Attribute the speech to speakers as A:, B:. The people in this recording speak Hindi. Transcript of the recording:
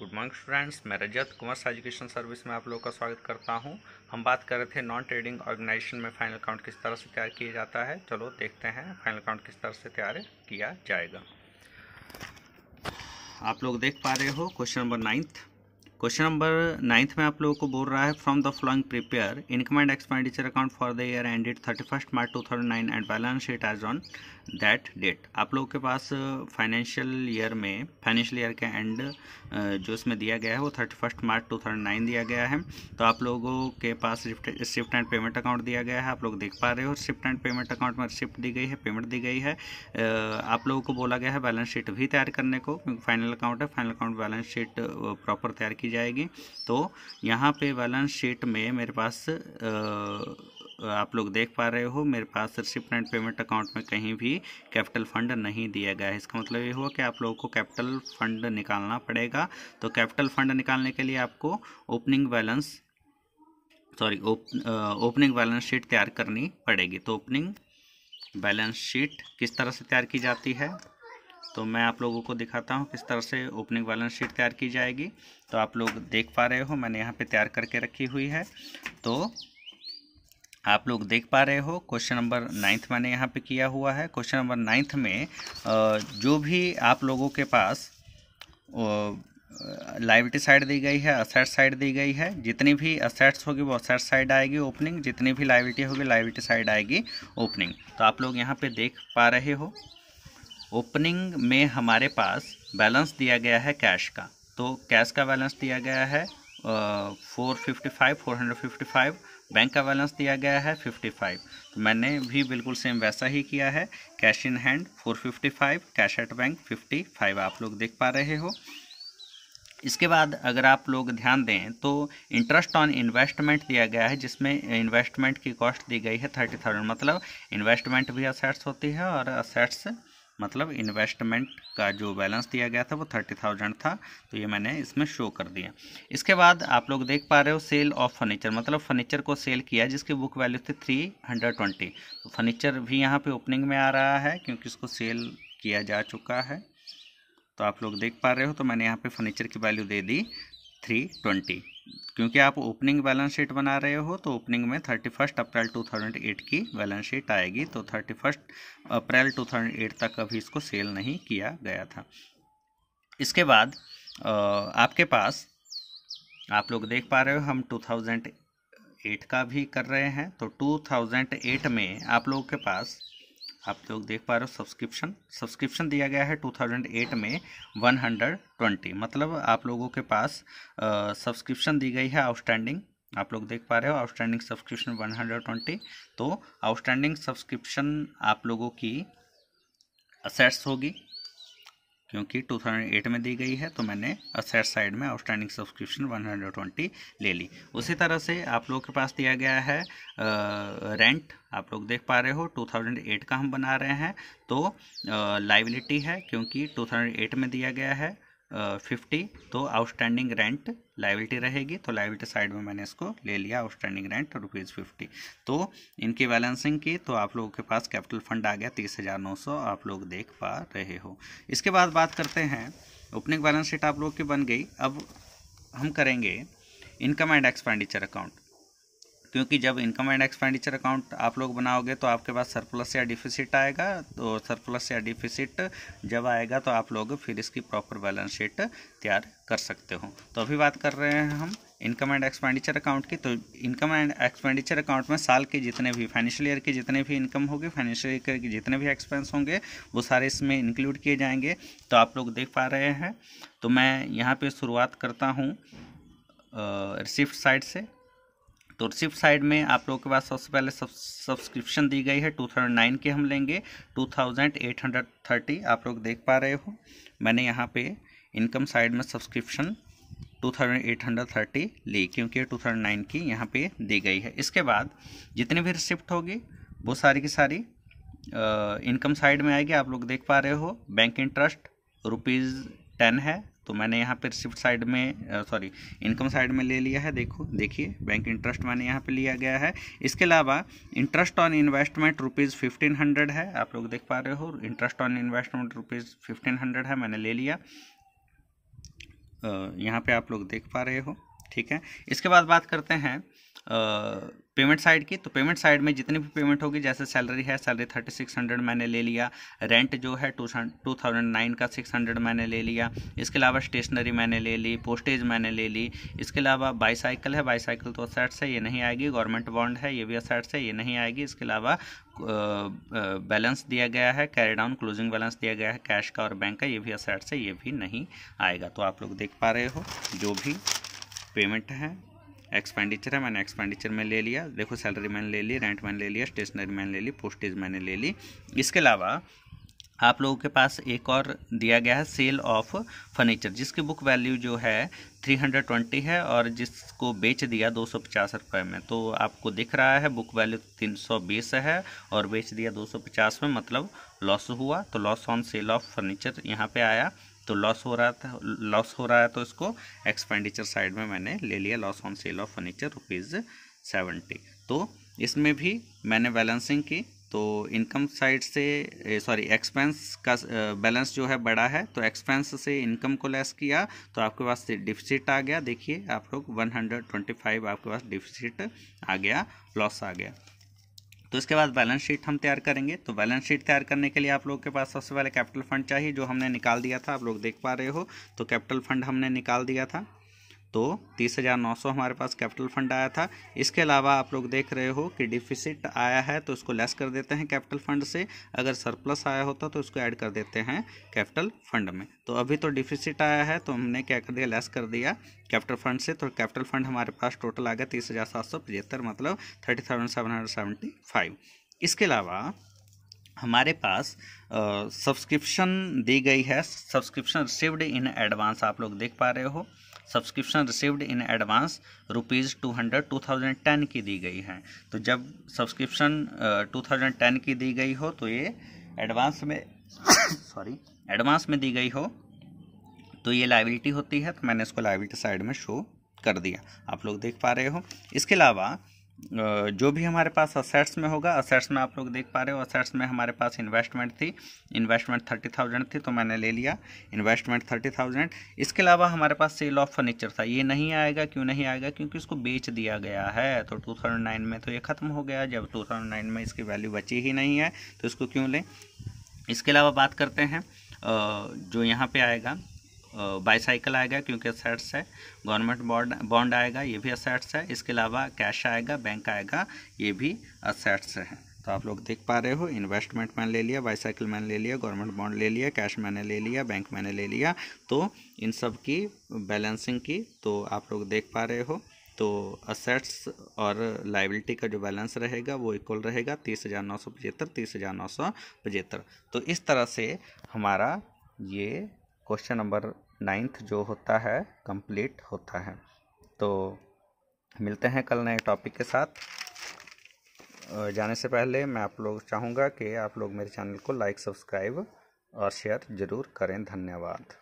A: गुड मॉर्निंग स्टूडेंट्स मैं रजत कॉमर्स एजुकेशन सर्विस में आप लोगों का स्वागत करता हूं हम बात कर रहे थे नॉन ट्रेडिंग ऑर्गेनाइजेशन में फाइनल अकाउंट किस तरह से तैयार किया जाता है चलो देखते हैं फाइनल अकाउंट किस तरह से तैयार किया जाएगा आप लोग देख पा रहे हो question number ninth question number ninth में आप लोगों को बोल रहा है from the following prepare income and expenditure account for the year ended thirty first March two thousand nine and balance sheet as on that date आप लोगों के पास फाइनेंशियल ईयर में फाइनेंशियल ईयर के एंड जो इसमें दिया गया है वो thirty first March two thousand nine दिया गया है तो आप लोगों के पास शिफ्ट एंड पेमेंट अकाउंट दिया गया है आप लोग देख पा रहे हो शिफ्ट एंड पेमेंट अकाउंट में शिफ्ट दी गई है पेमेंट दी गई है आप लोगों को बोला गया है बैलेंस शीट भी तैयार करने को फाइनल अकाउंट है final account balance sheet proper तैयार की की जाएगी तो यहाँ पे बैलेंस शीट में मेरे पास आप लोग देख पा रहे हो मेरे पास रिसिप्ट एंड पेमेंट अकाउंट में कहीं भी कैपिटल फंड नहीं दिया गया है इसका मतलब ये हुआ कि आप लोगों को कैपिटल फंड निकालना पड़ेगा तो कैपिटल फंड निकालने के लिए आपको opening balance sorry opening balance sheet तैयार करनी पड़ेगी तो ओपनिंग बैलेंस शीट किस तरह से तैयार की जाती है तो मैं आप लोगों को दिखाता हूँ किस तरह से ओपनिंग बैलेंस शीट तैयार की जाएगी तो आप लोग देख पा रहे हो मैंने यहाँ पे तैयार करके रखी हुई है तो आप लोग देख पा रहे हो क्वेश्चन नंबर नाइन्थ मैंने यहाँ पे किया हुआ है क्वेश्चन नंबर नाइन्थ में जो भी आप लोगों के पास लाइबिलिटी साइड दी गई है असेट साइड दी गई है जितनी भी असेट्स होगी वो असेट साइड आएगी ओपनिंग जितनी भी लाइबिलिटी होगी लाइबिलिटी साइड आएगी ओपनिंग तो आप लोग यहाँ पे देख पा रहे हो ओपनिंग में हमारे पास बैलेंस दिया गया है कैश का तो कैश का बैलेंस दिया गया है four fifty five four hundred fifty five bank का बैलेंस दिया गया है फिफ्टी फाइव तो मैंने भी बिल्कुल सेम वैसा ही किया है cash in hand four fifty five cash at bank fifty five आप लोग देख पा रहे हो इसके बाद अगर आप लोग ध्यान दें तो इंटरेस्ट ऑन इन्वेस्टमेंट दिया गया है जिसमें इन्वेस्टमेंट की कॉस्ट दी गई है थर्टी थाउजेंड मतलब इन्वेस्टमेंट भी असेट्स होती है और असेट्स मतलब इन्वेस्टमेंट का जो बैलेंस दिया गया था वो थर्टी थाउजेंड था तो ये मैंने इसमें शो कर दिया इसके बाद आप लोग देख पा रहे हो सेल ऑफ फर्नीचर मतलब फर्नीचर को सेल किया जिसकी बुक वैल्यू थी थ्री हंड्रेड ट्वेंटी तो फर्नीचर भी यहाँ पे ओपनिंग में आ रहा है क्योंकि इसको सेल किया जा चुका है तो आप लोग देख पा रहे हो तो मैंने यहाँ पर फर्नीचर की वैल्यू दे दी थ्री ट्वेंटी क्योंकि आप ओपनिंग बैलेंस शीट बना रहे हो तो ओपनिंग में thirty first April two thousand eight की बैलेंस शीट आएगी तो thirty first April two thousand eight तक अभी इसको सेल नहीं किया गया था इसके बाद आपके पास आप लोग देख पा रहे हो हम टू थाउजेंड एट का भी कर रहे हैं तो टू थाउजेंड एट में आप लोगों के पास आप लोग देख पा रहे हो सब्सक्रिप्शन सब्सक्रिप्शन दिया गया है 2008 में 120 मतलब आप लोगों के पास सब्सक्रिप्शन दी गई है आउटस्टैंडिंग आप लोग देख पा रहे हो आउटस्टैंडिंग सब्सक्रिप्शन 120 तो आउटस्टैंडिंग सब्सक्रिप्शन आप लोगों की असेट्स होगी क्योंकि 2008 में दी गई है तो मैंने असेट साइड में आउटस्टैंडिंग सब्सक्रिप्शन 120 ले ली उसी तरह से आप लोग के पास दिया गया है आ, रेंट आप लोग देख पा रहे हो 2008 का हम बना रहे हैं तो लाइबिलिटी है क्योंकि 2008 में दिया गया है फिफ्टी तो आउटस्टैंडिंग रेंट लाइबिलिटी रहेगी तो लाइबिलिटी साइड में मैंने इसको ले लिया आउटस्टैंडिंग रेंट रुपीज़ फिफ्टी तो इनकी बैलेंसिंग की तो आप लोगों के पास कैपिटल फंड आ गया तीस हज़ार नौ सौ आप लोग देख पा रहे हो इसके बाद बात करते हैं ओपनिंग बैलेंस शीट आप लोग की बन गई अब हम करेंगे इनकम एंड एक्सपेंडिचर अकाउंट क्योंकि जब इनकम एंड एक्सपेंडिचर अकाउंट आप लोग बनाओगे तो आपके पास सरप्लस या डिफिसिट आएगा तो सरप्लस या डिफिसिट जब आएगा तो आप लोग फिर इसकी प्रॉपर बैलेंस शीट तैयार कर सकते हो तो अभी बात कर रहे हैं हम इनकम एंड एक्सपेंडिचर अकाउंट की तो इनकम एंड एक्सपेंडिचर अकाउंट में साल के जितने भी फाइनेंशियल ईयर के जितने भी इनकम होगी फाइनेंशियल ईयर के जितने भी एक्सपेंस होंगे वो सारे इसमें इंक्लूड किए जाएंगे तो आप लोग देख पा रहे हैं तो मैं यहाँ पे शुरुआत करता हूँ रिसिप्ट साइड से तो रिसिप्ट साइड में आप लोगों के पास सबसे पहले सब्सक्रिप्शन दी गई है टू थाउजेंड नाइन की हम लेंगे two thousand eight hundred thirty आप लोग देख पा रहे हो मैंने यहाँ पे इनकम साइड में subscription two thousand eight hundred thirty ली क्योंकि टू थाउजेंड नाइन की यहाँ पे दी गई है इसके बाद जितनी भी रिसिप्ट होगी वो सारी की सारी इनकम साइड में आएगी आप लोग देख पा रहे हो बैंक इंटरेस्ट रुपीज़ टेन है तो मैंने यहाँ पर शिफ्ट साइड में सॉरी इनकम साइड में ले लिया है देखो देखिए बैंक इंटरेस्ट मैंने यहाँ पे लिया गया है इसके अलावा interest on investment rupees fifteen hundred है आप लोग देख पा रहे हो interest on investment rupees fifteen hundred है मैंने ले लिया यहाँ पर आप लोग देख पा रहे हो ठीक है इसके बाद बात करते हैं पेमेंट साइड की तो पेमेंट साइड में जितनी भी पेमेंट होगी जैसे सैलरी है सैलरी थर्टी सिक्स हंड्रेड मैंने ले लिया रेंट जो है टू टू थाउजेंड नाइन का सिक्स हंड्रेड मैंने ले लिया इसके अलावा स्टेशनरी मैंने ले ली पोस्टेज मैंने ले ली इसके अलावा बाईसाइकिल है बाईसाइकिल तो असैट से ये नहीं आएगी गवर्नमेंट बॉन्ड है ये भी असैट से ये नहीं आएगी इसके अलावा बैलेंस दिया गया है कैरी डाउन क्लोजिंग बैलेंस दिया गया है कैश का और बैंक का ये भी असैट से ये भी नहीं आएगा तो आप लोग देख पा रहे हो जो भी पेमेंट है एक्सपेंडिचर है मैंने एक्सपेंडिचर में ले लिया देखो सैलरी मैंने ले ली रेंट मैंने ले लिया स्टेशनरी मैंने ले ली पोस्टेज मैंने ले ली इसके अलावा आप लोगों के पास एक और दिया गया है सेल ऑफ फर्नीचर जिसकी बुक वैल्यू जो है 320 है और जिसको बेच दिया दो सौ में तो आपको दिख रहा है बुक वैल्यू 320 है और बेच दिया 250 में मतलब लॉस हुआ तो loss on sale of furniture यहाँ पे आया तो लॉस हो रहा था लॉस हो रहा है तो इसको एक्सपेंडिचर साइड में मैंने ले लिया loss on sale of furniture rupees seventy तो इसमें भी मैंने बैलेंसिंग की तो इनकम साइड से सॉरी एक्सपेंस का बैलेंस जो है बड़ा है तो एक्सपेंस से इनकम को लेस किया तो आपके पास डिफिसिट आ गया देखिए आप लोग 125 आपके पास डिफिसिट आ गया लॉस आ गया तो इसके बाद बैलेंस शीट हम तैयार करेंगे तो बैलेंस शीट तैयार करने के लिए आप लोगों के पास सबसे पहले कैपिटल फंड चाहिए जो हमने निकाल दिया था आप लोग देख पा रहे हो तो कैपिटल फंड हमने निकाल दिया था तो तीस हज़ार नौ सौ हमारे पास कैपिटल फंड आया था इसके अलावा आप लोग देख रहे हो कि डिफिसिट आया है तो इसको लेस कर देते हैं कैपिटल फंड से अगर सरप्लस आया होता तो इसको ऐड कर देते हैं कैपिटल फंड में तो अभी तो डिफिसिट आया है तो हमने क्या कर दिया लेस कर दिया कैपिटल फंड से तो कैपिटल फंड हमारे पास टोटल आ गया तीस हज़ार सात सौ पचहत्तर मतलब thirty thousand seven hundred seventy five इसके अलावा हमारे पास सब्सक्रिप्शन दी गई है सब्सक्रिप्शन रिसिव्ड इन एडवांस आप लोग देख पा रहे हो subscription received in advance rupees two hundred two thousand ten की दी गई है तो जब सब्सक्रिप्शन टू थाउजेंड टेन की दी गई हो तो ये एडवांस में सॉरी एडवांस में दी गई हो तो ये लाइबिलिटी होती है तो मैंने इसको लाइबिलिटी साइड में शो कर दिया आप लोग देख पा रहे हो इसके अलावा जो भी हमारे पास असेट्स में होगा असेट्स में आप लोग देख पा रहे हो असेट्स में हमारे पास इन्वेस्टमेंट थी इन्वेस्टमेंट थर्टी थाउजेंड थी तो मैंने ले लिया इन्वेस्टमेंट थर्टी थाउजेंड इसके अलावा हमारे पास सेल ऑफ फर्नीचर था ये नहीं आएगा क्यों नहीं आएगा क्योंकि इसको बेच दिया गया है तो टू थाउजेंड नाइन में तो ये ख़त्म हो गया जब टू थाउजेंड नाइन में इसकी वैल्यू बची ही नहीं है तो इसको क्यों लें इसके अलावा बात करते हैं जो यहाँ पर आएगा बाईसाइकिल आएगा क्योंकि असेट्स है गवर्नमेंट बॉन्ड बॉन्ड आएगा ये भी असेट्स है इसके अलावा कैश आएगा बैंक आएगा ये भी असेट्स है तो आप लोग देख पा रहे हो इन्वेस्टमेंट मैंने ले लिया बाईसाइकिल मैंने ले लिया गवर्नमेंट बॉन्ड ले लिया कैश मैंने ले लिया बैंक मैंने ले लिया तो इन सब की बैलेंसिंग की तो आप लोग देख पा रहे हो तो असेट्स और लाइबिलिटी का जो बैलेंस रहेगा वो इक्वल रहेगा तीस हज़ार नौ सौ पचहत्तर तीस हज़ार नौ सौ पचहत्तर तो इस तरह से हमारा ये क्वेश्चन नंबर नाइन्थ जो होता है कंप्लीट होता है तो मिलते हैं कल नए टॉपिक के साथ जाने से पहले मैं आप लोग चाहूँगा कि आप लोग मेरे चैनल को लाइक सब्सक्राइब और शेयर ज़रूर करें धन्यवाद